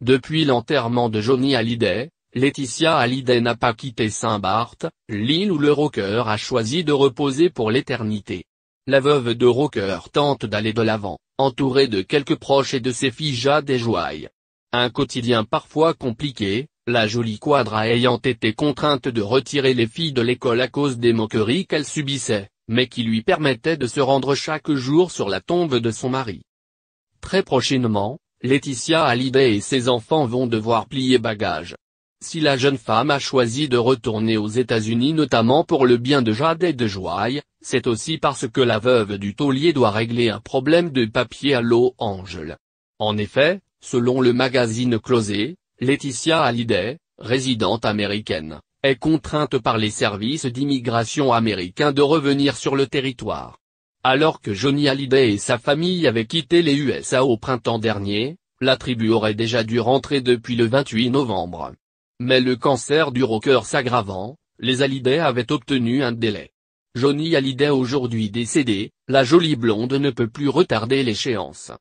Depuis l'enterrement de Johnny Hallyday, Laetitia Hallyday n'a pas quitté Saint-Barth, l'île où le rocker a choisi de reposer pour l'éternité. La veuve de rocker tente d'aller de l'avant, entourée de quelques proches et de ses filles Jade et Un quotidien parfois compliqué, la jolie quadra ayant été contrainte de retirer les filles de l'école à cause des moqueries qu'elle subissait, mais qui lui permettait de se rendre chaque jour sur la tombe de son mari. Très prochainement, Laetitia Hallyday et ses enfants vont devoir plier bagage. Si la jeune femme a choisi de retourner aux États-Unis notamment pour le bien de Jade et de Joaille, c'est aussi parce que la veuve du taulier doit régler un problème de papier à Los Angeles. En effet, selon le magazine Closé, Laetitia Hallyday, résidente américaine, est contrainte par les services d'immigration américains de revenir sur le territoire. Alors que Johnny Hallyday et sa famille avaient quitté les USA au printemps dernier, la tribu aurait déjà dû rentrer depuis le 28 novembre. Mais le cancer du rocker s'aggravant, les Hallyday avaient obtenu un délai. Johnny Hallyday aujourd'hui décédé, la jolie blonde ne peut plus retarder l'échéance.